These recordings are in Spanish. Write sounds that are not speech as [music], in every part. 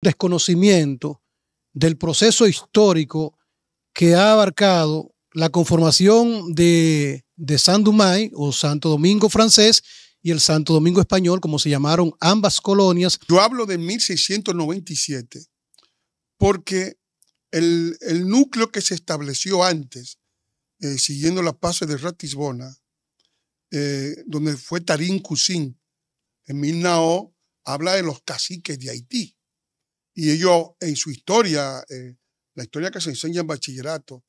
desconocimiento del proceso histórico que ha abarcado la conformación de, de San Dumay o Santo Domingo francés y el Santo Domingo español, como se llamaron ambas colonias. Yo hablo de 1697 porque el, núcleo que se estableció antes, eh, siguiendo la paz de Ratisbona, eh, donde fue Tarín Cusín, en milnao habla de los caciques de Haití. Y ellos en su historia, eh, la historia que se enseña en bachillerato,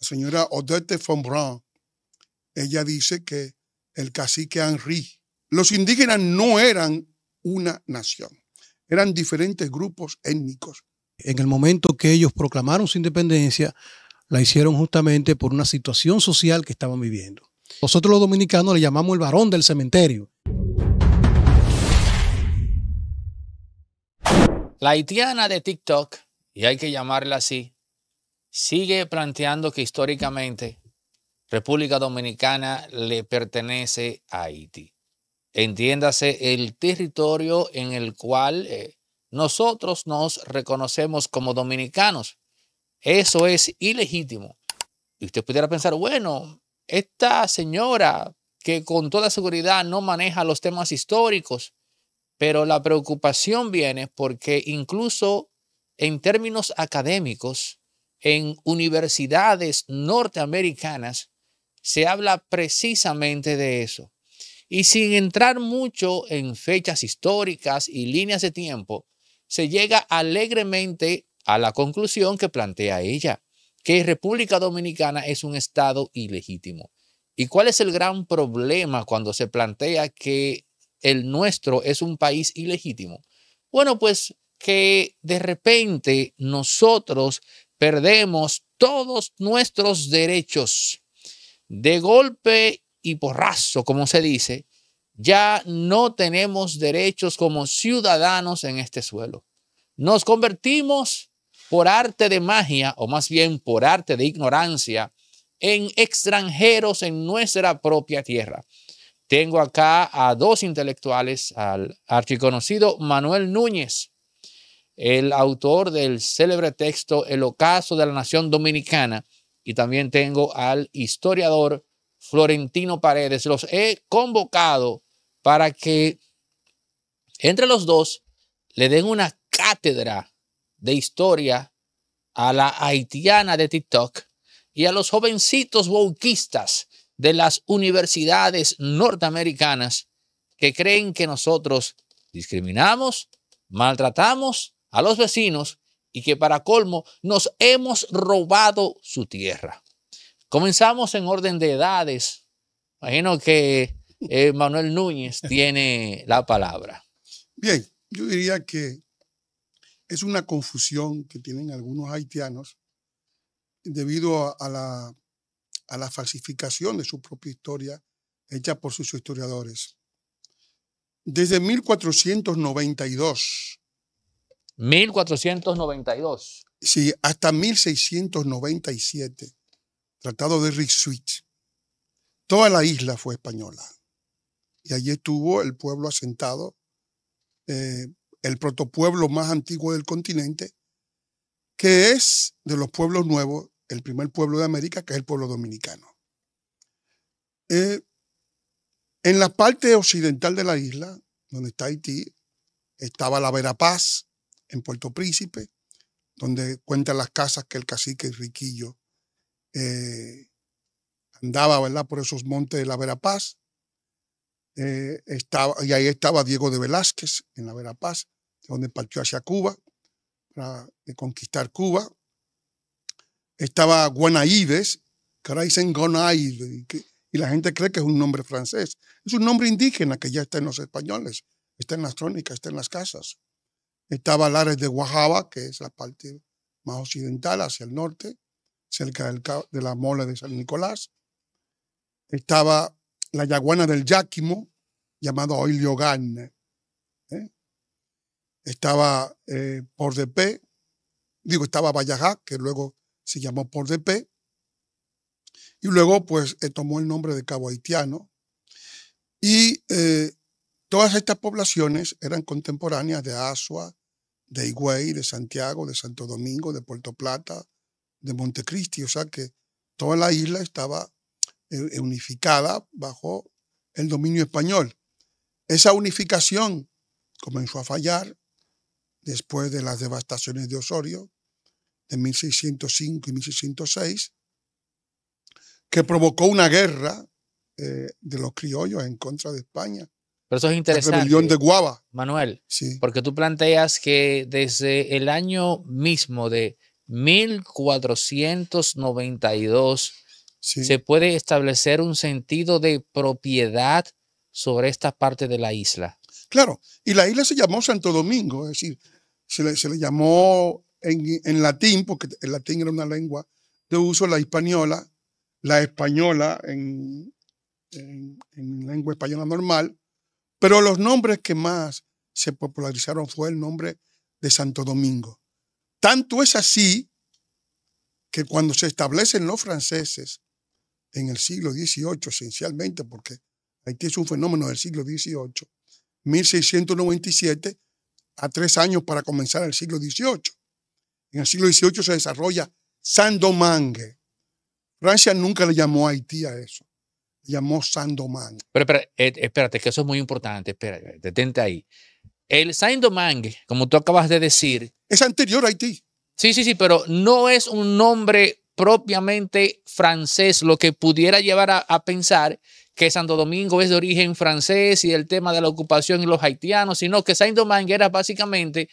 la señora Odette von ella dice que el cacique Henri, los indígenas no eran una nación, eran diferentes grupos étnicos. En el momento que ellos proclamaron su independencia, la hicieron justamente por una situación social que estaban viviendo. Nosotros los dominicanos le llamamos el varón del cementerio. La haitiana de TikTok, y hay que llamarla así, sigue planteando que históricamente República Dominicana le pertenece a Haití. Entiéndase el territorio en el cual eh, nosotros nos reconocemos como dominicanos. Eso es ilegítimo. Y usted pudiera pensar, bueno, esta señora que con toda seguridad no maneja los temas históricos, pero la preocupación viene porque incluso en términos académicos, en universidades norteamericanas, se habla precisamente de eso. Y sin entrar mucho en fechas históricas y líneas de tiempo, se llega alegremente a la conclusión que plantea ella, que República Dominicana es un Estado ilegítimo. ¿Y cuál es el gran problema cuando se plantea que el nuestro es un país ilegítimo. Bueno, pues que de repente nosotros perdemos todos nuestros derechos. De golpe y porrazo, como se dice, ya no tenemos derechos como ciudadanos en este suelo. Nos convertimos por arte de magia, o más bien por arte de ignorancia, en extranjeros en nuestra propia tierra. Tengo acá a dos intelectuales, al archiconocido Manuel Núñez, el autor del célebre texto El ocaso de la nación dominicana, y también tengo al historiador Florentino Paredes. Los he convocado para que entre los dos le den una cátedra de historia a la haitiana de TikTok y a los jovencitos wokistas de las universidades norteamericanas que creen que nosotros discriminamos, maltratamos a los vecinos y que para colmo nos hemos robado su tierra. Comenzamos en orden de edades. Imagino que eh, Manuel Núñez [laughs] tiene la palabra. Bien, yo diría que es una confusión que tienen algunos haitianos debido a la a la falsificación de su propia historia hecha por sus historiadores. Desde 1492. 1492. Sí, hasta 1697, Tratado de Rixuit. Toda la isla fue española. Y allí estuvo el pueblo asentado, eh, el protopueblo más antiguo del continente, que es de los pueblos nuevos el primer pueblo de América, que es el pueblo dominicano. Eh, en la parte occidental de la isla, donde está Haití, estaba la Vera Paz, en Puerto Príncipe, donde cuentan las casas que el cacique Riquillo eh, andaba ¿verdad? por esos montes de la Vera Paz. Eh, estaba, y ahí estaba Diego de Velázquez, en la Vera Paz, donde partió hacia Cuba para conquistar Cuba estaba Guanaides, que ahora dicen Gonaides, y la gente cree que es un nombre francés. Es un nombre indígena que ya está en los españoles, está en las crónicas, está en las casas. Estaba Lares de Guajaba, que es la parte más occidental, hacia el norte, cerca del, de la mola de San Nicolás. Estaba la yaguana del Yáquimo, llamado hoy ¿eh? Estaba eh, Pordepé, digo, estaba Vallajá, que luego se llamó por DP, y luego pues eh, tomó el nombre de Cabo Haitiano. Y eh, todas estas poblaciones eran contemporáneas de Asua, de Higüey, de Santiago, de Santo Domingo, de Puerto Plata, de Montecristi, o sea que toda la isla estaba eh, unificada bajo el dominio español. Esa unificación comenzó a fallar después de las devastaciones de Osorio, de 1605 y 1606, que provocó una guerra eh, de los criollos en contra de España. Pero eso es interesante. de Guava. Manuel, porque tú planteas que desde el año mismo de 1492 se puede establecer un sentido de propiedad sobre esta parte de la isla. Claro, y la isla se llamó Santo Domingo, es decir, se se le llamó en, latín, porque el latín era una lengua de uso, la española, la española en, en, en lengua española normal, pero los nombres que más se popularizaron fue el nombre de Santo Domingo. Tanto es así que cuando se establecen los franceses en el siglo XVIII, esencialmente, porque Haití es un fenómeno del siglo XVIII, 1697 a tres años para comenzar el siglo XVIII. En el siglo XVIII se desarrolla Saint-Domingue. Francia nunca le llamó Haití a eso. Le llamó saint Pero, pero eh, espérate, que eso es muy importante. Espérate, detente ahí. El Saint-Domingue, como tú acabas de decir. Es anterior a Haití. Sí, sí, sí, pero no es un nombre propiamente francés, lo que pudiera llevar a, pensar que Santo Domingo es de origen francés y el tema de la ocupación y los haitianos, sino que Saint-Domingue era básicamente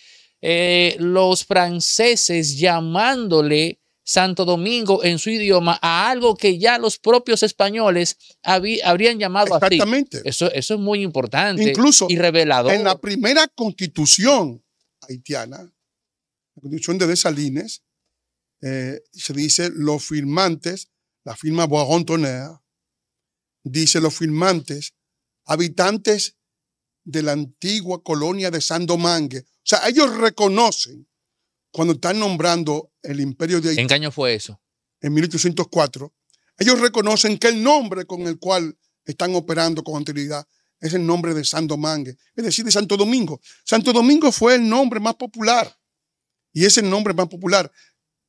eh, los franceses llamándole Santo Domingo en su idioma a algo que ya los propios españoles habrían llamado así. Eso, eso es muy importante Incluso y revelador. En la primera constitución haitiana, la constitución de Desalines, eh, se dice los firmantes, la firma bois dice los firmantes, habitantes de la antigua colonia de San Domingue o sea, ellos reconocen cuando están nombrando el imperio de Haití. ¿En qué año fue eso? En 1804. Ellos reconocen que el nombre con el cual están operando con anterioridad es el nombre de San Mangue, es decir, de Santo Domingo. Santo Domingo fue el nombre más popular y es el nombre más popular.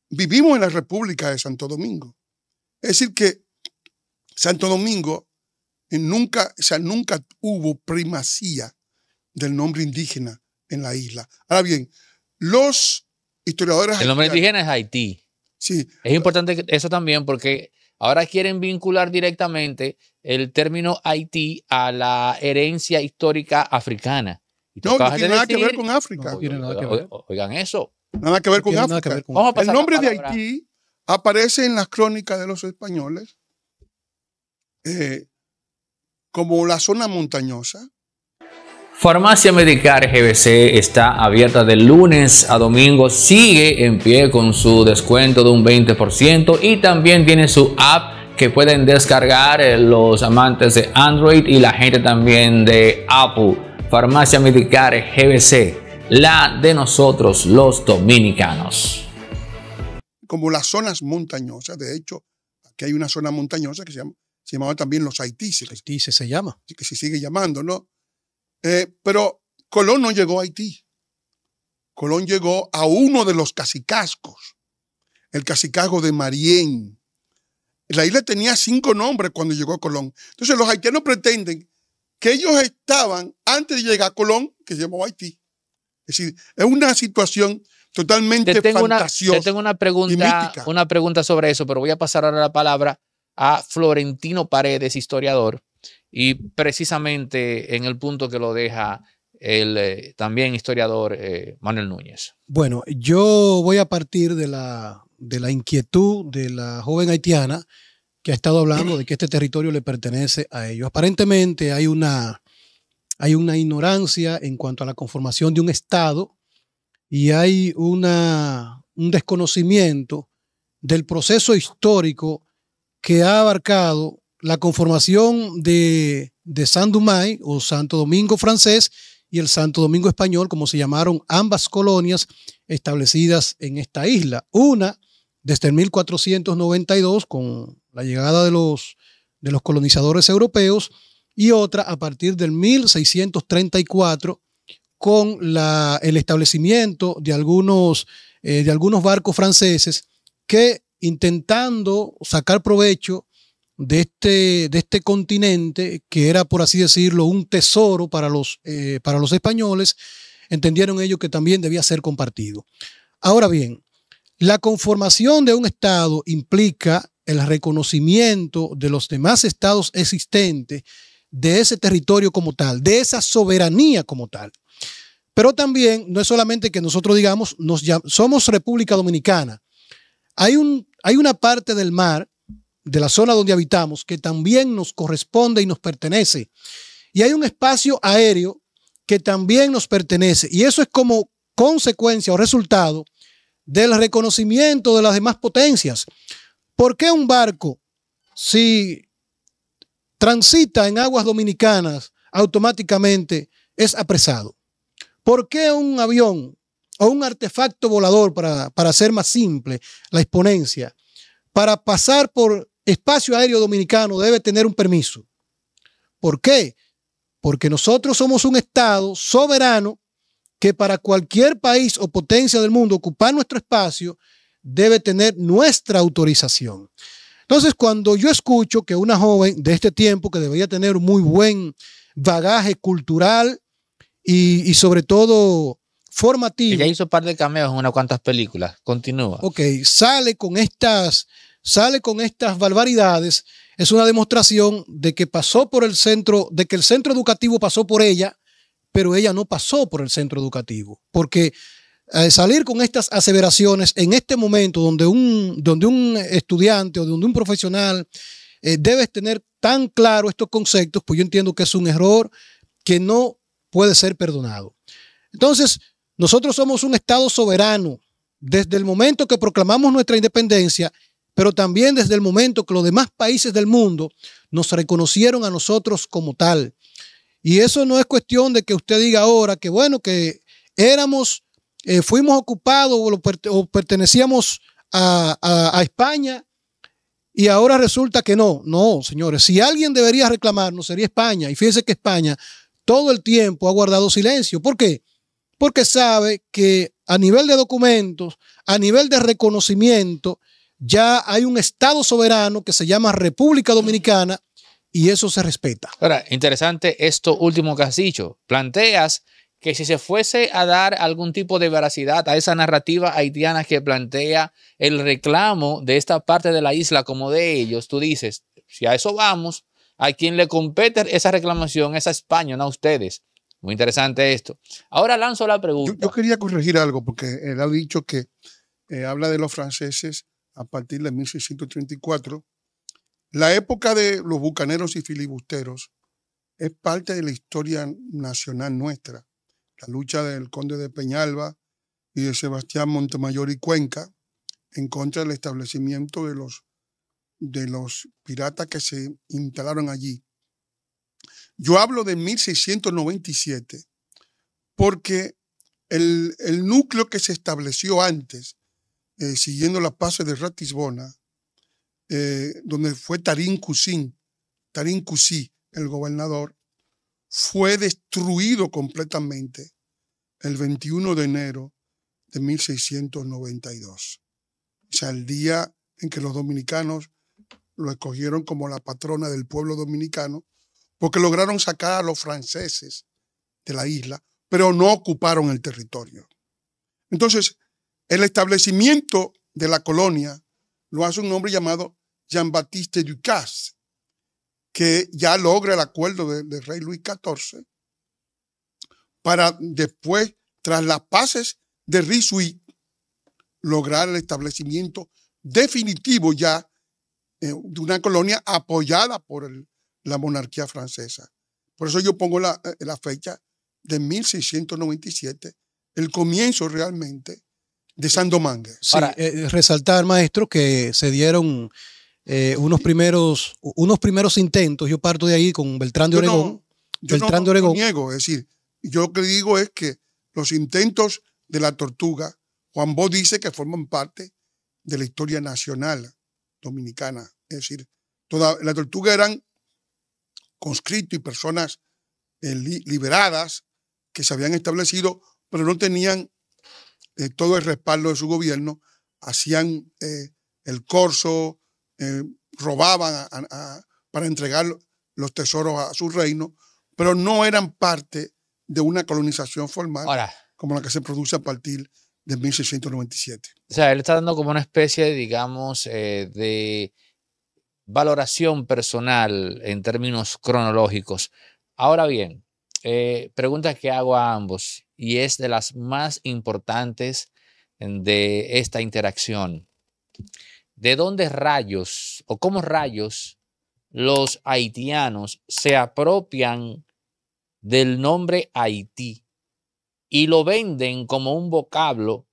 Vivimos en la República de Santo Domingo. Es decir, que Santo Domingo eh, nunca, sea, nunca hubo primacía del nombre indígena en la isla. Ahora bien, los historiadores... El nombre indígena es Haití. Sí. Es importante eso también porque ahora quieren vincular directamente el término Haití a la herencia histórica africana. no, no tiene nada que ver con África. No, tiene nada que ver. oigan eso. Nada que ver con África. el nombre de Haití aparece en las crónicas de los españoles eh, como la zona montañosa Farmacia Medicare GBC está abierta de lunes a domingo, sigue en pie con su descuento de un 20% y también tiene su app que pueden descargar eh, los amantes de Android y la gente también de Apple. Farmacia Medicar GBC, la de nosotros los dominicanos. Como las zonas montañosas, de hecho, aquí hay una zona montañosa que se, llama, se llamaba también los Haitises. Haitises se llama. Que se sigue llamando, ¿no? Eh, pero Colón no llegó a Haití. Colón llegó a uno de los cacicascos, el cacicazgo de Marién. La isla tenía cinco nombres cuando llegó Colón. Entonces los haitianos pretenden que ellos estaban antes de llegar a Colón, que se llamaba Haití. Es decir, es una situación totalmente te tengo Una, tengo una pregunta, una pregunta sobre eso, pero voy a pasar ahora la palabra a Florentino Paredes, historiador, y precisamente en el punto que lo deja el eh, también historiador eh, Manuel Núñez. Bueno, yo voy a partir de la, de la inquietud de la joven haitiana que ha estado hablando de que este territorio le pertenece a ellos. Aparentemente hay una, hay una ignorancia en cuanto a la conformación de un Estado y hay una, un desconocimiento del proceso histórico que ha abarcado la conformación de, San Dumay o Santo Domingo francés y el Santo Domingo español, como se llamaron ambas colonias establecidas en esta isla. Una desde el 1492 con la llegada de los, colonizadores europeos y otra a partir del 1634 con el establecimiento de algunos, eh, de algunos barcos franceses que intentando sacar provecho de este, de este continente, que era, por así decirlo, un tesoro para los, eh, para los españoles, entendieron ellos que también debía ser compartido. Ahora bien, la conformación de un Estado implica el reconocimiento de los demás estados existentes de ese territorio como tal, de esa soberanía como tal. Pero también no es solamente que nosotros digamos, nos somos República Dominicana. Hay, un, hay una parte del mar de la zona donde habitamos, que también nos corresponde y nos pertenece. Y hay un espacio aéreo que también nos pertenece. Y eso es como consecuencia o resultado del reconocimiento de las demás potencias. ¿Por qué un barco, si transita en aguas dominicanas, automáticamente es apresado? ¿Por qué un avión o un artefacto volador, para, para hacer más simple la exponencia, para pasar por espacio aéreo dominicano debe tener un permiso. ¿Por qué? Porque nosotros somos un Estado soberano que para cualquier país o potencia del mundo ocupar nuestro espacio debe tener nuestra autorización. Entonces, cuando yo escucho que una joven de este tiempo, que debería tener muy buen bagaje cultural y, y sobre todo formativo. Ella hizo un par de cameos en unas cuantas películas. Continúa. Ok, sale con estas sale con estas barbaridades, es una demostración de que pasó por el centro, de que el centro educativo pasó por ella, pero ella no pasó por el centro educativo. Porque eh, salir con estas aseveraciones en este momento donde un, donde un estudiante o donde un profesional eh, debe tener tan claro estos conceptos, pues yo entiendo que es un error que no puede ser perdonado. Entonces, nosotros somos un Estado soberano. Desde el momento que proclamamos nuestra independencia, pero también desde el momento que los demás países del mundo nos reconocieron a nosotros como tal. Y eso no es cuestión de que usted diga ahora que, bueno, que éramos, eh, fuimos ocupados o, pertenecíamos a, a España y ahora resulta que no. No, señores, si alguien debería reclamarnos sería España. Y fíjense que España todo el tiempo ha guardado silencio. ¿Por qué? Porque sabe que a nivel de documentos, a nivel de reconocimiento, ya hay un Estado soberano que se llama República Dominicana y eso se respeta. Ahora, interesante esto último que has dicho. Planteas que si se fuese a dar algún tipo de veracidad a esa narrativa haitiana que plantea el reclamo de esta parte de la isla como de ellos, tú dices, si a eso vamos, a quien le compete esa reclamación es a España, no a ustedes. Muy interesante esto. Ahora lanzo la pregunta. Yo, quería corregir algo, porque él eh, ha dicho que eh, habla de los franceses a partir de 1634, la época de los bucaneros y filibusteros es parte de la historia nacional nuestra. La lucha del conde de Peñalba y de Sebastián Montemayor y Cuenca en contra del establecimiento de los, de los piratas que se instalaron allí. Yo hablo de 1697 porque el, el núcleo que se estableció antes, eh, siguiendo la pase de Ratisbona, eh, donde fue Tarín Cusín, Tarín Cusí, el gobernador, fue destruido completamente el 21 de enero de 1692. O sea, el día en que los dominicanos lo escogieron como la patrona del pueblo dominicano, porque lograron sacar a los franceses de la isla, pero no ocuparon el territorio. Entonces, el establecimiento de la colonia lo hace un hombre llamado Jean-Baptiste Ducasse, que ya logra el acuerdo del rey Luis XIV para después, tras las paces de Risuy, lograr el establecimiento definitivo ya eh, de una colonia apoyada por la monarquía francesa. Por eso yo pongo la eh, fecha de 1697, el comienzo realmente de Sandomanga. Sí, eh, eh, resaltar, maestro, que se dieron eh, unos, primeros, unos primeros intentos. Yo parto de ahí con Beltrán de Oregón. Yo Beltrán niego, es decir, yo lo que digo es que los intentos de la tortuga, Juan Bo dice que forman parte de la historia nacional dominicana. Es decir, toda, la tortuga eran conscritos y personas liberadas que se habían establecido, pero no tenían eh, todo el respaldo de su gobierno, hacían eh, el corso, eh, robaban para entregar los tesoros a, su reino, pero no eran parte de una colonización formal como la que se produce a partir de 1697. O sea, él está dando como una especie, digamos, de valoración personal en términos cronológicos. Ahora bien, eh, preguntas que hago a ambos y es de las más importantes mm, de esta interacción. ¿De dónde rayos o cómo rayos los haitianos se apropian del nombre Haití y lo venden como un vocablo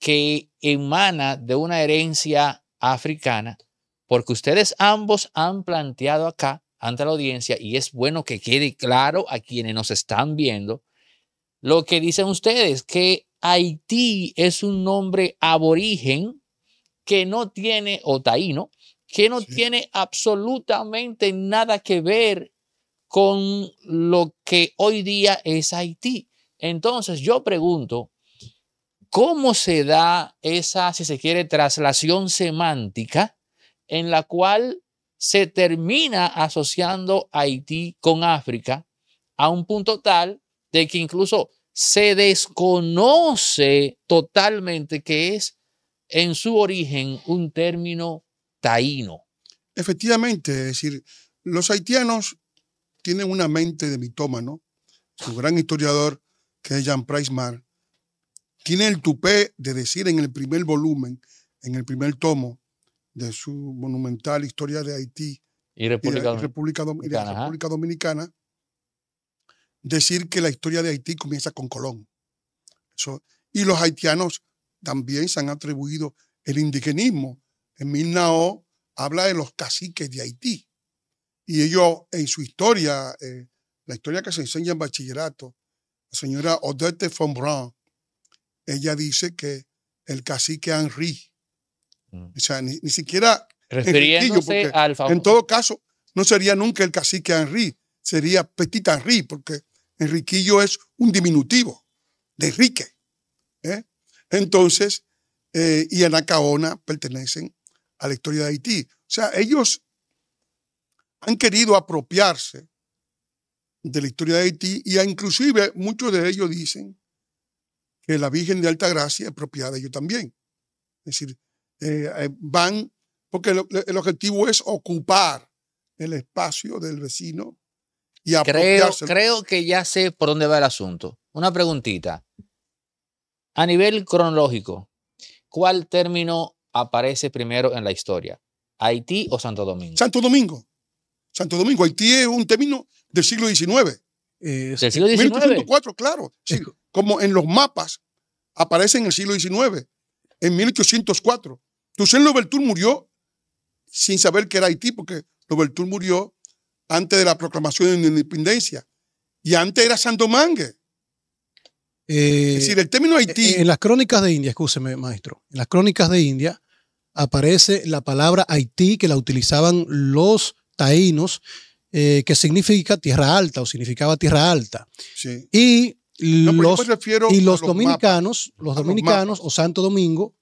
que emana de una herencia africana? Porque ustedes ambos han planteado acá ante la audiencia, y es bueno que quede claro a quienes nos están viendo, lo que dicen ustedes, que Haití es un nombre aborigen que no tiene, o taíno, que no tiene absolutamente nada que ver con lo que hoy día es Haití. Entonces yo pregunto, ¿cómo se da esa, si se quiere, traslación semántica en la cual se termina asociando Haití con África a un punto tal de que incluso se desconoce totalmente que es en su origen un término taíno. Efectivamente, es decir, los haitianos tienen una mente de mitómano. Su gran historiador, que es Jean Mar, tiene el tupé de decir en el primer volumen, en el primer tomo de su monumental historia de Haití y República Dominicana decir que la historia de Haití comienza con Colón. y los haitianos también se han atribuido el indigenismo. En Nao habla de los caciques de Haití. Y ellos en su historia, eh, la historia que se enseña en bachillerato, la señora Odette von ella dice que el cacique Henri, mm. o sea, ni, siquiera... Refiriéndose al favor. En todo caso, no sería nunca el cacique Henri, sería Petit Henri, porque Enriquillo es un diminutivo de Enrique. ¿eh? Entonces, y eh, y Anacaona pertenecen a la historia de Haití. O sea, ellos han querido apropiarse de la historia de Haití y inclusive muchos de ellos dicen que la Virgen de Alta Gracia es propiedad de ellos también. Es decir, eh, van, porque el objetivo es ocupar el espacio del vecino y creo, creo que ya sé por dónde va el asunto. Una preguntita. A nivel cronológico, ¿cuál término aparece primero en la historia? ¿Haití o Santo Domingo? Santo Domingo. Santo Domingo. Haití es un término del siglo XIX. ¿Del siglo XIX? 1804, claro. como en los mapas aparece en el siglo XIX, en 1804. Toussaint Louverture murió sin saber que era Haití, porque Louverture murió antes de la proclamación de independencia. Y antes era Santo Mangue. Eh, es decir, el término eh, Haití. En las crónicas de India, escúcheme, maestro, en las crónicas de India aparece la palabra Haití que la utilizaban los taínos, eh, que significa tierra alta o significaba tierra alta. Y, los, y los, dominicanos, los dominicanos o Santo Domingo,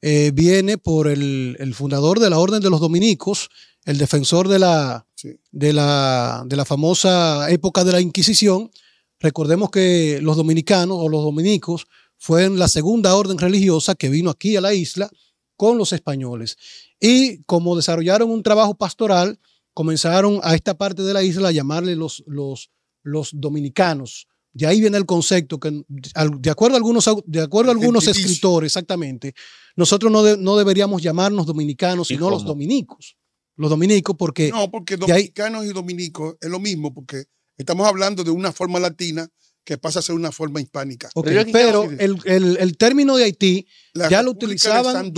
eh, viene por el, fundador de la Orden de los Dominicos, el defensor de la, de la, famosa época de la Inquisición. Recordemos que los dominicanos o los dominicos fueron la segunda orden religiosa que vino aquí a la isla con los españoles. Y como desarrollaron un trabajo pastoral, comenzaron a esta parte de la isla a llamarle los, los dominicanos de ahí viene el concepto que, de acuerdo a algunos, de acuerdo algunos escritores, exactamente, nosotros no, deberíamos llamarnos dominicanos, sino los dominicos. Los dominicos, porque. No, porque dominicanos y dominicos es lo mismo, porque estamos hablando de una forma latina que pasa a ser una forma hispánica. pero el, término de Haití ya lo utilizaban,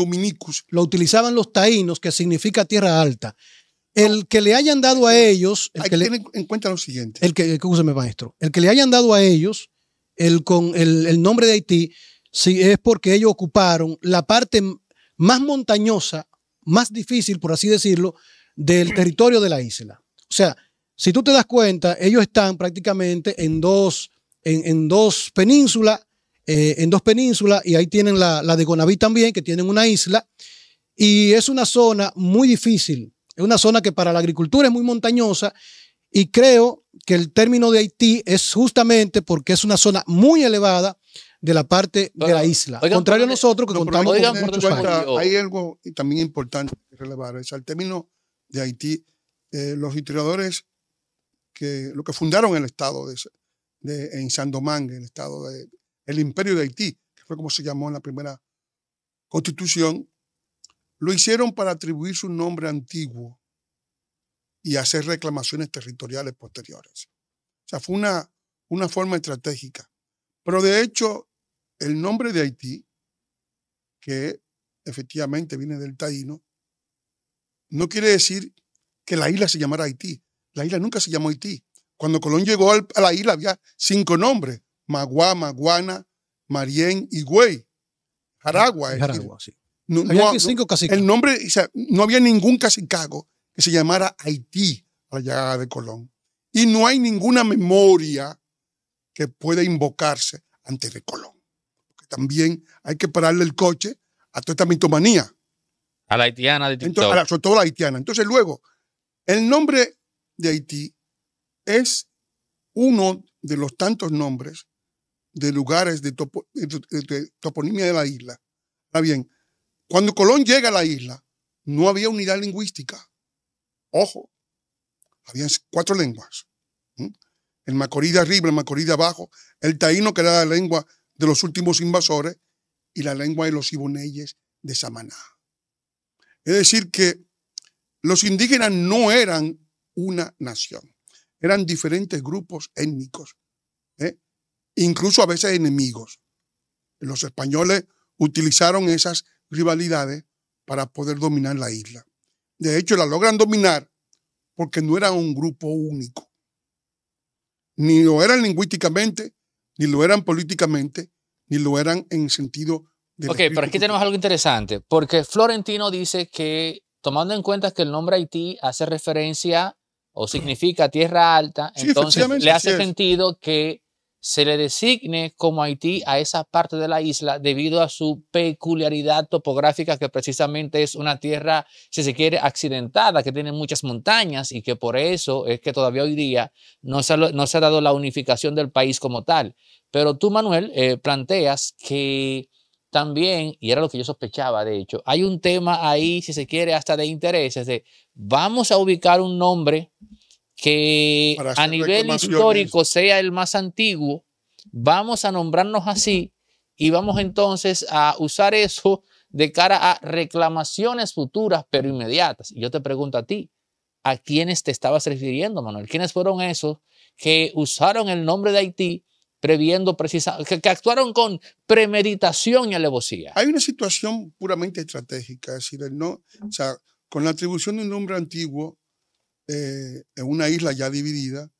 lo utilizaban los taínos, que significa tierra alta. El que le hayan dado a ellos. El que, en cuenta lo siguiente. El que, escúcheme, maestro. El que le hayan dado a ellos el, con el, nombre de Haití si es porque ellos ocuparon la parte más montañosa, más difícil, por así decirlo, del [clears throat] territorio de la isla. O sea, si tú te das cuenta, ellos están prácticamente en dos, en, dos penínsulas, en dos penínsulas, eh, y ahí tienen la, la de Gonaví también, que tienen una isla, y es una zona muy difícil es una zona que para la agricultura es muy montañosa y creo que el término de Haití es justamente porque es una zona muy elevada de la parte de la isla. Contrario a eh, nosotros que contamos con muchos Hay algo también importante que relevar. Es el término de Haití. Eh, los historiadores que lo que fundaron el estado de, en Sandomangue, el estado de el imperio de Haití, que fue como se llamó en la primera constitución, lo hicieron para atribuir su nombre antiguo y hacer reclamaciones territoriales posteriores. O sea, fue una, una forma estratégica. Pero de hecho, el nombre de Haití, que efectivamente viene del taíno, no quiere decir que la isla se llamara Haití. La isla nunca se llamó Haití. Cuando Colón llegó a la isla había cinco nombres, Magua, Maguana, Marién, y Jaragua. Jaragua, sí. No, había cinco El nombre, no había ningún cacicago que se llamara Haití a la llegada de Colón. Y no hay ninguna memoria que pueda invocarse ante de Colón. Porque también hay que pararle el coche a toda esta mitomanía. A la haitiana de la, sobre todo la haitiana. Entonces, luego, el nombre de Haití es uno de los tantos nombres de lugares de, de toponimia de la isla. Está bien, cuando Colón llega a la isla, no había unidad lingüística. Ojo, había cuatro lenguas. El macorí de arriba, el macorí de abajo, el taíno, que era la lengua de los últimos invasores, y la lengua de los iboneyes de Samaná. Es decir, que los indígenas no eran una nación, eran diferentes grupos étnicos, ¿eh? incluso a veces enemigos. Los españoles utilizaron esas rivalidades para poder dominar la isla. De hecho, la logran dominar porque no era un grupo único. Ni lo eran lingüísticamente, ni lo eran políticamente, ni lo eran en sentido de... Ok, pero aquí tenemos algo interesante, porque Florentino dice que, tomando en cuenta que el nombre Haití hace referencia o significa tierra alta, entonces le hace sentido que se le designe como Haití a esa parte de la isla debido a su peculiaridad topográfica, que precisamente es una tierra, si se quiere, accidentada, que tiene muchas montañas y que por eso es que todavía hoy día no se ha, dado la unificación del país como tal. Pero tú, Manuel, eh, planteas que también, y era lo que yo sospechaba, de hecho, hay un tema ahí, si se quiere, hasta de intereses, de vamos a ubicar un nombre que a nivel histórico sea el más antiguo, vamos a nombrarnos así y vamos entonces a usar eso de cara a reclamaciones futuras pero inmediatas. Y yo te pregunto a ti, ¿a quiénes te estabas refiriendo, Manuel? ¿Quiénes fueron esos que usaron el nombre de Haití previendo precisamente, que, actuaron con premeditación y alevosía? Hay una situación puramente estratégica, es decir, no, sea, con la atribución de un nombre antiguo eh, en una isla ya dividida,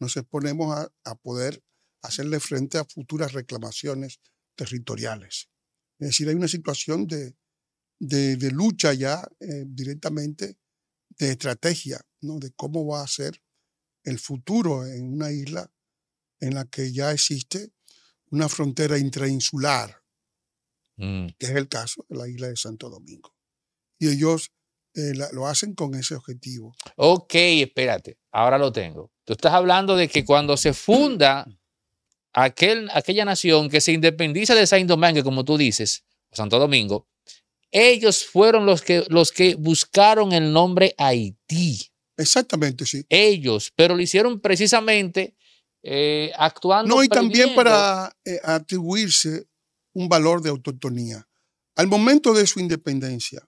nos exponemos a, poder hacerle frente a futuras reclamaciones territoriales. Es decir, hay una situación de, lucha ya eh, directamente de estrategia, ¿no? de cómo va a ser el futuro en una isla en la que ya existe una frontera intrainsular, mm. que es el caso de la isla de Santo Domingo. Y ellos eh, lo hacen con ese objetivo. Ok, espérate, ahora lo tengo. Tú estás hablando de que cuando se funda aquel, aquella nación que se independiza de Saint Domingue, como tú dices, Santo Domingo, ellos fueron los que, los que buscaron el nombre Haití. Exactamente, sí. Ellos, pero lo hicieron precisamente eh, actuando. No, y también para eh, atribuirse un valor de autotonía. Al momento de su independencia,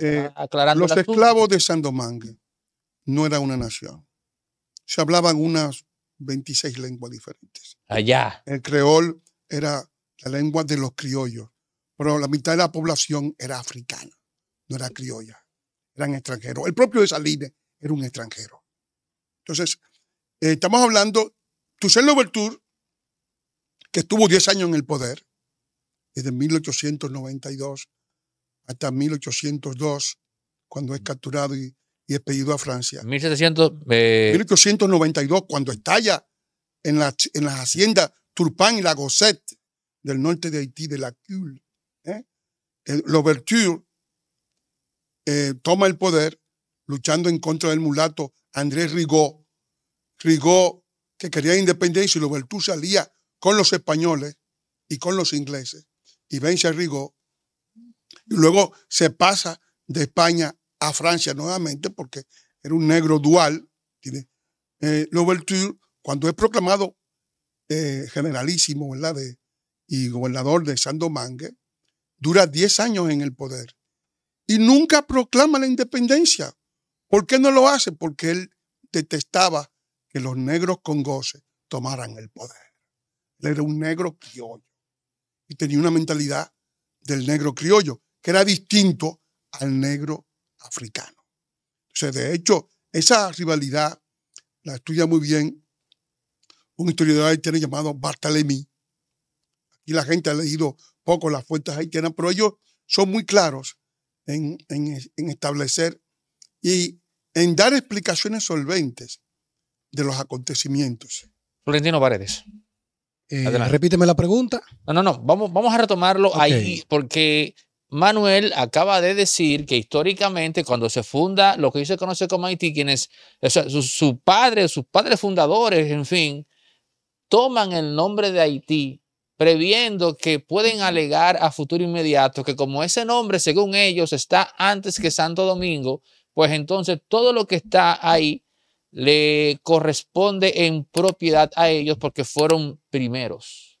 eh, los esclavos de Domingo no era una nación. Se hablaban unas 26 lenguas diferentes. Allá. El creol era la lengua de los criollos, pero la mitad de la población era africana, no era criolla, eran extranjeros. El propio de Salines era un extranjero. Entonces, eh, estamos hablando, Toussaint Louverture, que estuvo 10 años en el poder, desde 1892 hasta 1802, cuando es mm. capturado y, y expedido a Francia. 1892, eh, cuando estalla en, las haciendas Turpin y la del norte de Haití, de la Cule. ¿eh? L'Ouverture eh, toma el poder luchando en contra del mulato Andrés Rigaud. Rigaud, que quería independencia, y L'Ouverture salía con los españoles y con los ingleses. Y vence a Rigaud Luego se pasa de España a Francia nuevamente porque era un negro dual. ¿tiene? Eh, cuando es proclamado eh, generalísimo y gobernador de Mangue, dura 10 años en el poder y nunca proclama la independencia. ¿Por qué no lo hace? Porque él detestaba que los negros con goce tomaran el poder. era un negro criollo y tenía una mentalidad del negro criollo que era distinto al negro africano. Entonces, de hecho, esa rivalidad la estudia muy bien un historiador haitiano llamado Barthélemy. Aquí la gente ha leído poco las fuentes haitianas, pero ellos son muy claros en, establecer y en dar explicaciones solventes de los acontecimientos. Florentino Paredes. Eh, adelante. repíteme la pregunta. No, no, no. Vamos, vamos a retomarlo ahí porque Manuel acaba de decir que históricamente cuando se funda lo que hoy se conoce como Haití, quienes, o sea, padre, sus padres fundadores, en fin, toman el nombre de Haití previendo que pueden alegar a futuro inmediato que como ese nombre, según ellos, está antes que Santo Domingo, pues entonces todo lo que está ahí le corresponde en propiedad a ellos porque fueron primeros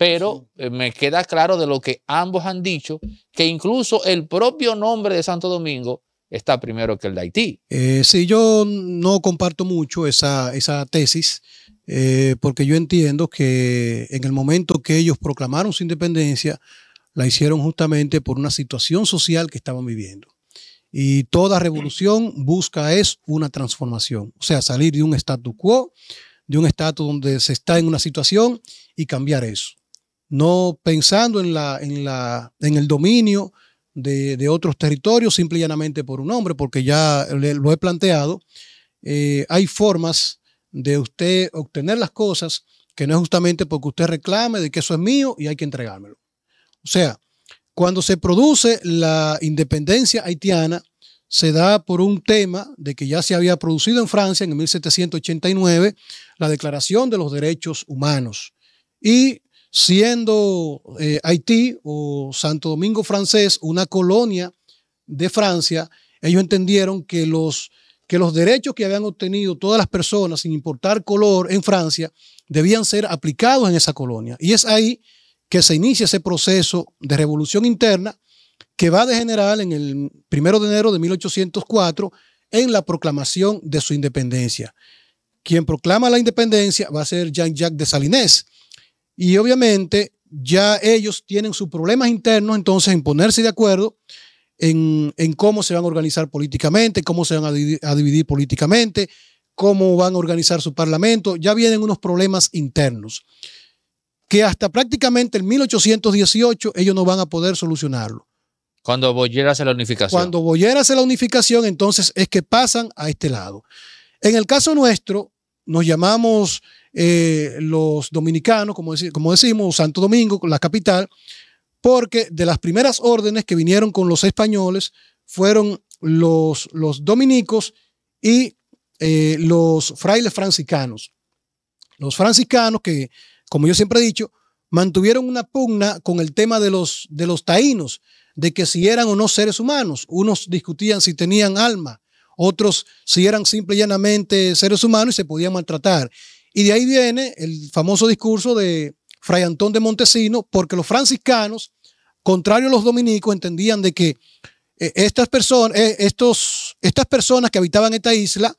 pero eh, me queda claro de lo que ambos han dicho, que incluso el propio nombre de Santo Domingo está primero que el de Haití. Eh, sí, yo no comparto mucho esa, tesis, eh, porque yo entiendo que en el momento que ellos proclamaron su independencia, la hicieron justamente por una situación social que estaban viviendo. Y toda revolución busca es una transformación, o sea, salir de un statu quo, de un estatus donde se está en una situación y cambiar eso no pensando en, la, la, en el dominio de, otros territorios, simple y por un hombre, porque ya lo he planteado, eh, hay formas de usted obtener las cosas que no es justamente porque usted reclame de que eso es mío y hay que entregármelo. O sea, cuando se produce la independencia haitiana, se da por un tema de que ya se había producido en Francia en 1789 la Declaración de los Derechos Humanos. Y siendo eh, Haití o Santo Domingo francés una colonia de Francia, ellos entendieron que los, que los derechos que habían obtenido todas las personas, sin importar color, en Francia, debían ser aplicados en esa colonia. Y es ahí que se inicia ese proceso de revolución interna que va a degenerar en el primero de enero de 1804 en la proclamación de su independencia. Quien proclama la independencia va a ser Jean-Jacques de Salinés, y obviamente ya ellos tienen sus problemas internos, entonces en ponerse de acuerdo en, cómo se van a organizar políticamente, cómo se van a dividir, políticamente, cómo van a organizar su parlamento. Ya vienen unos problemas internos que hasta prácticamente el 1818 ellos no van a poder solucionarlo. Cuando Boyer hace la unificación. Cuando Boyer hace la unificación, entonces es que pasan a este lado. En el caso nuestro, nos llamamos eh, los dominicanos, como, decimos, Santo Domingo, la capital, porque de las primeras órdenes que vinieron con los españoles fueron los, dominicos y eh, los frailes franciscanos. Los franciscanos que, como yo siempre he dicho, mantuvieron una pugna con el tema de los, de los taínos, de que si eran o no seres humanos. Unos discutían si tenían alma, otros si eran simple y llanamente seres humanos y se podían maltratar. Y de ahí viene el famoso discurso de Fray Antón de Montesino, porque los franciscanos, contrario a los dominicos, entendían de que eh, estas, personas, eh, estos, estas personas que habitaban esta isla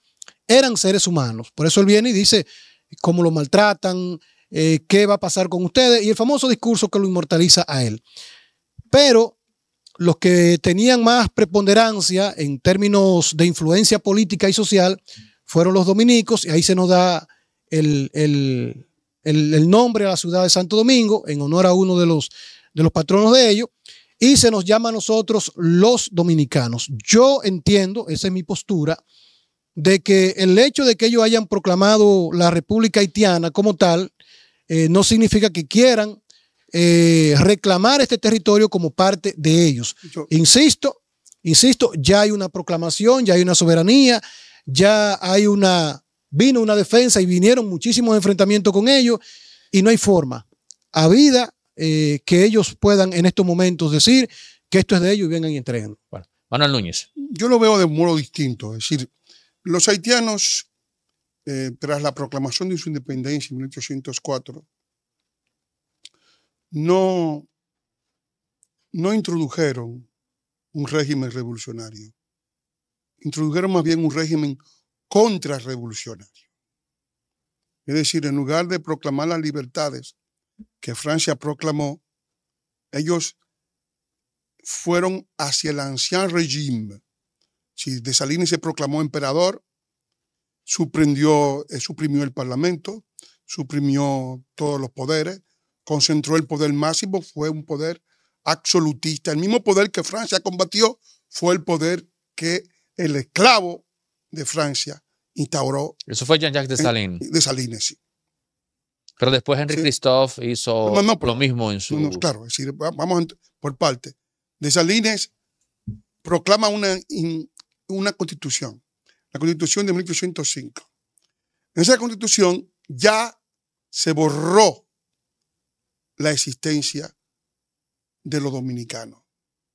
eran seres humanos. Por eso él viene y dice cómo lo maltratan, eh, qué va a pasar con ustedes, y el famoso discurso que lo inmortaliza a él. Pero los que tenían más preponderancia en términos de influencia política y social fueron los dominicos, y ahí se nos da el, nombre a la ciudad de Santo Domingo en honor a uno de los, de los patronos de ellos y se nos llama a nosotros los dominicanos. Yo entiendo, esa es mi postura, de que el hecho de que ellos hayan proclamado la República Haitiana como tal, eh, no significa que quieran eh, reclamar este territorio como parte de ellos. Insisto, insisto, ya hay una proclamación, ya hay una soberanía, ya hay una Vino una defensa y vinieron muchísimos enfrentamientos con ellos y no hay forma a vida eh, que ellos puedan en estos momentos decir que esto es de ellos y vengan y entreguen. Bueno, Manuel Núñez. Yo lo veo de un modo distinto. Es decir, los haitianos, eh, tras la proclamación de su independencia en 1804, no, no introdujeron un régimen revolucionario. Introdujeron más bien un régimen contrarrevolucionario. Es decir, en lugar de proclamar las libertades que Francia proclamó, ellos fueron hacia el ancien régimen. Si de Salini se proclamó emperador, eh, suprimió el parlamento, suprimió todos los poderes, concentró el poder máximo, fue un poder absolutista. El mismo poder que Francia combatió fue el poder que el esclavo de Francia instauró. Eso fue Jean-Jacques de Salines sí. Pero después Henry Christophe hizo lo mismo en su. claro, es decir, vamos por parte. de Salines proclama una, una constitución, la constitución de 1805. En esa constitución ya se borró la existencia de los dominicanos.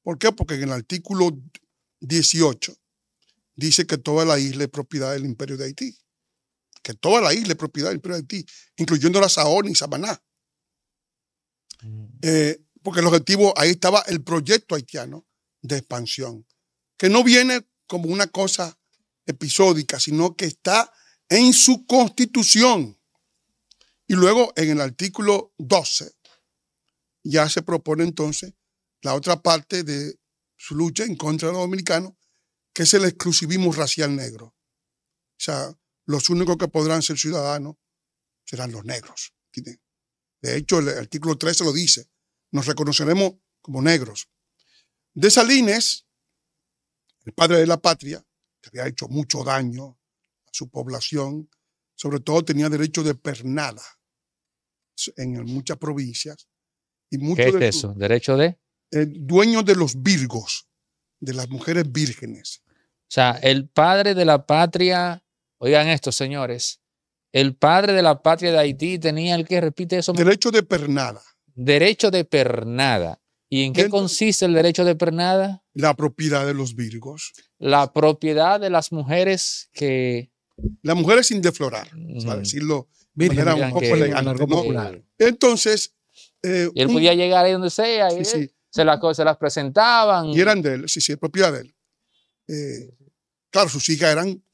¿Por qué? Porque en el artículo 18 dice que toda la isla es propiedad del imperio de Haití. Que toda la isla es propiedad del imperio de Haití, incluyendo la Saona y Samaná. Mm. Eh, porque el objetivo, ahí estaba el proyecto haitiano de expansión, que no viene como una cosa episódica, sino que está en su constitución. Y luego en el artículo 12 ya se propone entonces la otra parte de su lucha en contra de los dominicanos, que es el exclusivismo racial negro. O sea, los únicos que podrán ser ciudadanos serán los negros. De hecho, el artículo 13 lo dice. Nos reconoceremos como negros. De Salines, el padre de la patria, que había hecho mucho daño a su población, sobre todo tenía derecho de pernada en muchas provincias. Y ¿Qué es eso? ¿Derecho de? el eh, dueño de los virgos, de las mujeres vírgenes. O sea, el padre de la patria, oigan esto, señores, el padre de la patria de Haití tenía el que repite eso. Derecho de pernada. Derecho de pernada. ¿Y en qué consiste el derecho de pernada? La propiedad de los virgos. La propiedad de las mujeres que... Las mujeres sin deflorar, decirlo un poco Entonces... Eh, él podía llegar ahí donde sea, y Se, las, presentaban. Y eran de él, sí, sí, propiedad de él. Eh, Claro, sus hijas eran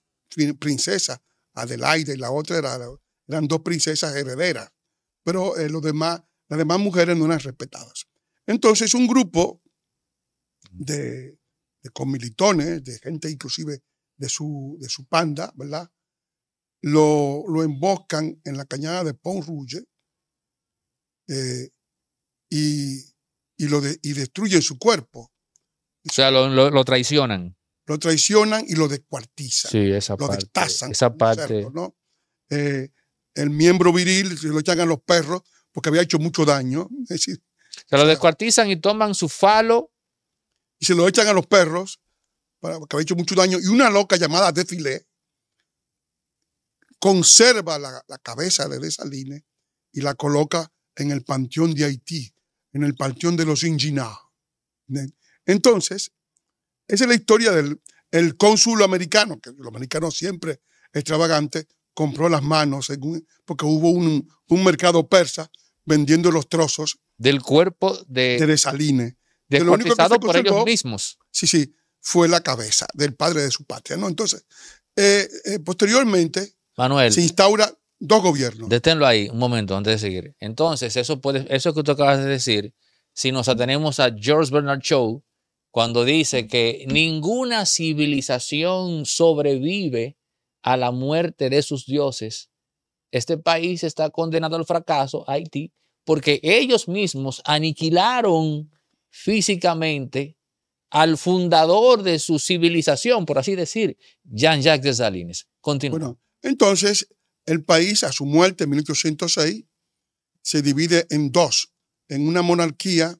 princesas, Adelaide y la otra eran dos princesas herederas, pero eh, los demás, las demás mujeres no eran respetadas. Entonces un grupo de, comilitones, de gente inclusive de su, panda, ¿verdad? Lo, emboscan en la cañada de Pont Rouge eh, y, lo destruyen su cuerpo. O sea, lo traicionan lo traicionan y lo descuartizan. Sí, esa lo destazan. Esa parte. Eh, el miembro viril se lo echan a los perros porque había hecho mucho daño. decir, se lo descuartizan y toman su falo. Y se lo echan a los perros porque había hecho mucho daño. Y una loca llamada Defilé conserva la, cabeza de esa línea y la coloca en el panteón de Haití, en el panteón de los Inginá. Entonces, esa es la historia del el cónsul americano, que los americano siempre Extravagante, compró las manos porque hubo un, mercado persa vendiendo los trozos del cuerpo de De lo único que por ellos mismos. Sí, sí, fue la cabeza del padre de su patria. ¿no? Entonces, eh, eh, posteriormente Manuel, se instaura dos gobiernos. Deténlo ahí un momento antes de seguir. Entonces, eso, puede, eso que tú acabas de decir, si nos atenemos a George Bernard Shaw, cuando dice que ninguna civilización sobrevive a la muerte de sus dioses. Este país está condenado al fracaso, Haití, porque ellos mismos aniquilaron físicamente al fundador de su civilización, por así decir, Jean-Jacques Dessalines. Continúa. Bueno, entonces el país a su muerte en 1806 se divide en dos, en una monarquía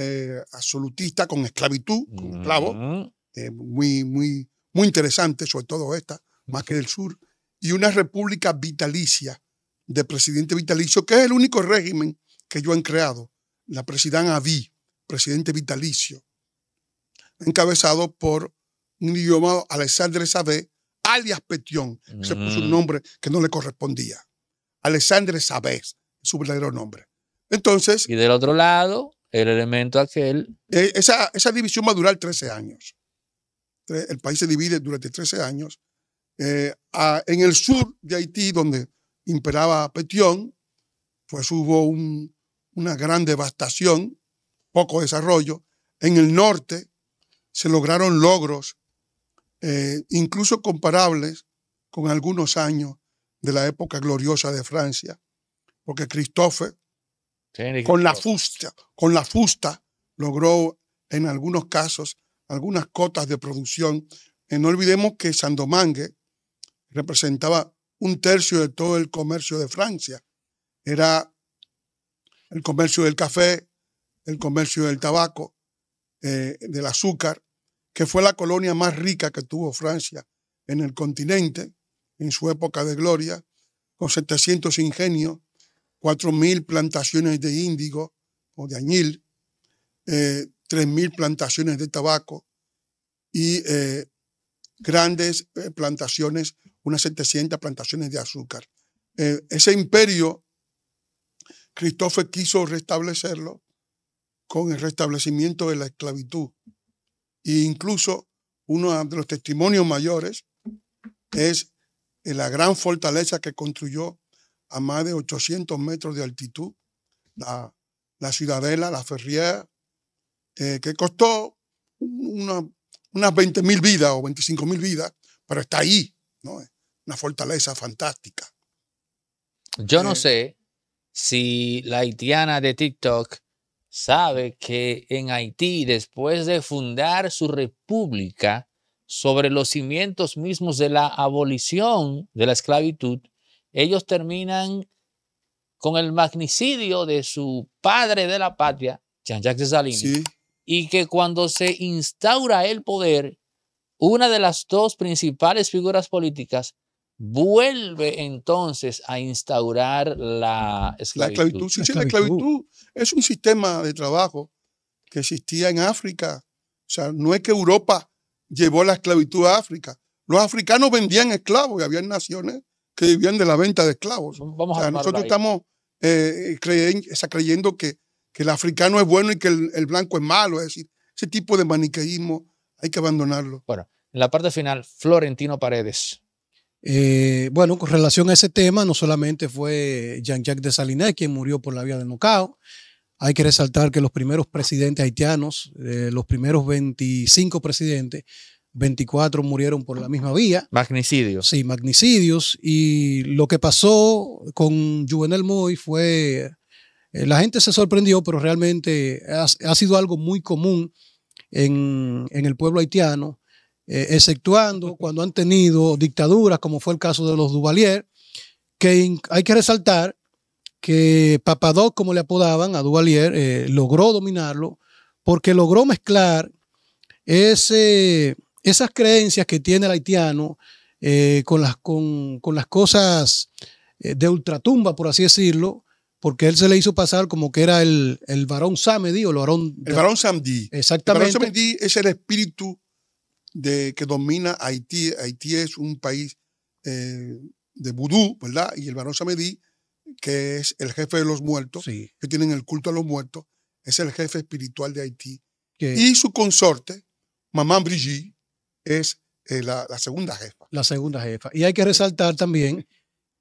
eh, absolutista con esclavitud, con clavo eh, muy, muy, muy interesante, sobre todo esta, más que del sur, y una república vitalicia de presidente vitalicio, que es el único régimen que yo han creado, la presidenta Avi, presidente vitalicio, encabezado por un idioma Alexandre Sabé, alias Petión, se puso un nombre que no le correspondía. Alexandre Sabé, su verdadero nombre. Entonces. Y del otro lado el elemento aquel. Eh, esa, división va a durar 13 años. El país se divide durante 13 años. Eh, en el sur de Haití, donde imperaba Petión, pues hubo una gran devastación, poco desarrollo. En el norte se lograron logros, eh, incluso comparables con algunos años de la época gloriosa de Francia, porque Christophe con la fusta, con la fusta logró en algunos casos algunas cotas de producción. Eh, no olvidemos que Sandomangue representaba un tercio de todo el comercio de Francia. Era el comercio del café, el comercio del tabaco, eh, del azúcar, que fue la colonia más rica que tuvo Francia en el continente en su época de gloria, con 700 ingenios, 4.000 plantaciones de índigo o de añil, 3.000 eh, plantaciones de tabaco y eh, grandes eh, plantaciones, unas 700 plantaciones de azúcar. ese imperio, Cristóbal quiso restablecerlo con el restablecimiento de la esclavitud. E incluso uno de los testimonios mayores es la gran fortaleza que construyó a más de 800 metros de altitud, la, ciudadela, la ferriera, eh, que costó unas 20.000 vidas o 25.000 vidas, pero está ahí, ¿no? Una fortaleza fantástica. Yo no eh, sé si la haitiana de TikTok sabe que en Haití, después de fundar su república sobre los cimientos mismos de la abolición de la esclavitud, ellos terminan con el magnicidio de su padre de la patria, Jean-Jacques de y que cuando se instaura el poder, una de las dos principales figuras políticas vuelve entonces a instaurar la esclavitud. La esclavitud, la esclavitud es un sistema de trabajo que existía en África. O sea, no es que Europa llevó la esclavitud a África. Los africanos vendían esclavos y había naciones que vivían de la venta de esclavos. nosotros estamos eh, eh, creyendo, creyendo que, el africano es bueno y que el, blanco es malo. Es decir, ese tipo de maniqueísmo hay que abandonarlo. Bueno, en la parte final, Florentino Paredes. Eh, bueno, con relación a ese tema, no solamente fue Jean-Jacques de Dessalines quien murió por la vía del nocao. Hay que resaltar que los primeros presidentes haitianos, los primeros 25 presidentes, 24 murieron por la misma vía. Magnicidios. Sí, magnicidios. Y lo que pasó con Juvenel Moy fue, eh, la gente se sorprendió, pero realmente ha, sido algo muy común en, el pueblo haitiano, eh, exceptuando cuando han tenido dictaduras, como fue el caso de los Duvalier, que hay que resaltar que Papadoc, como le apodaban a Duvalier, eh, logró dominarlo porque logró mezclar ese esas creencias que tiene el haitiano eh, con, las, con, las cosas eh, de ultratumba, por así decirlo, porque él se le hizo pasar como que era el, el varón Samedi o el varón... varón Samedi. Exactamente. El Samedi es el espíritu de, que domina Haití. Haití es un país eh, de vudú, ¿verdad? Y el varón Samedi, que es el jefe de los muertos, que tienen el culto a los muertos, es el jefe espiritual de Haití. Y su consorte, Mamá Brigitte, es eh, la, segunda jefa. La segunda jefa. Y hay que resaltar también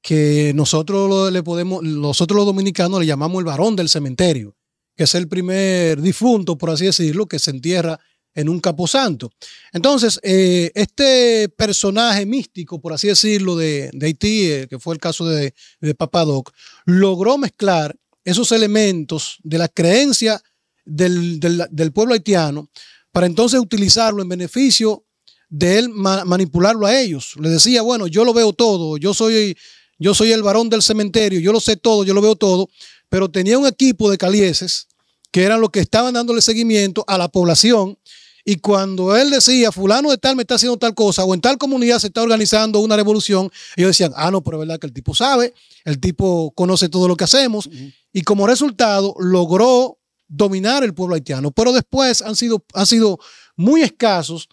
que nosotros le podemos, nosotros los dominicanos le llamamos el varón del cementerio, que es el primer difunto, por así decirlo, que se entierra en un caposanto. Entonces, eh, este personaje místico, por así decirlo, de, Haití, eh, que fue el caso de, Papadoc, logró mezclar esos elementos de la creencia del, del pueblo haitiano para entonces utilizarlo en beneficio de él manipularlo a ellos. Le decía, bueno, yo lo veo todo, yo soy, yo soy el varón del cementerio, yo lo sé todo, yo lo veo todo, pero tenía un equipo de calieses que eran los que estaban dándole seguimiento a la población. Y cuando él decía, fulano de tal me está haciendo tal cosa, o en tal comunidad se está organizando una revolución, ellos decían, ah, no, pero es verdad que el tipo sabe, el tipo conoce todo lo que hacemos. Y como resultado, logró dominar el pueblo haitiano. Pero después han sido, han sido muy escasos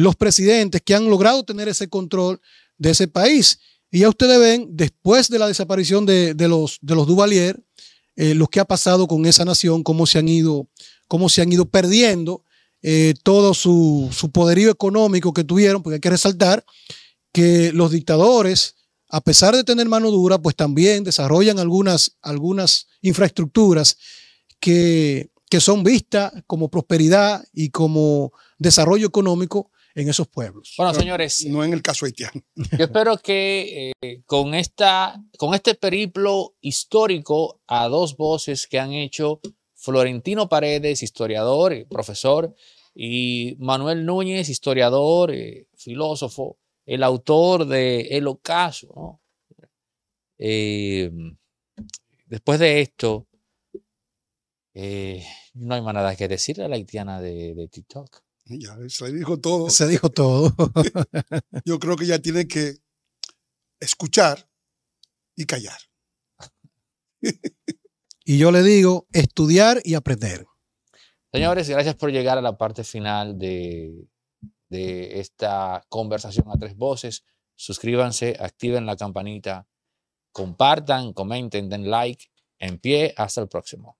los presidentes que han logrado tener ese control de ese país. Y ya ustedes ven, después de la desaparición de, los, de los Duvalier, eh, lo que ha pasado con esa nación, cómo se han ido, cómo se han ido perdiendo eh, todo su, poderío económico que tuvieron, porque hay que resaltar que los dictadores, a pesar de tener mano dura, pues también desarrollan algunas, algunas infraestructuras que, que son vistas como prosperidad y como desarrollo económico en esos pueblos. Bueno, señores. No en el caso haitiano. Yo espero que eh, con, esta, con este periplo histórico a dos voces que han hecho Florentino Paredes, historiador eh, profesor, y Manuel Núñez, historiador, eh, filósofo, el autor de El Ocaso. después de esto, no hay más nada que decirle a la haitiana de TikTok. [laughs] se dijo todo. Se dijo todo. [laughs] Yo creo que ya tiene que escuchar y callar. y yo le digo, estudiar y aprender. Señores, gracias por llegar a la parte final de, de esta conversación a tres voces. Suscríbanse, activen la campanita, compartan, comenten, den like. En pie, hasta el próximo.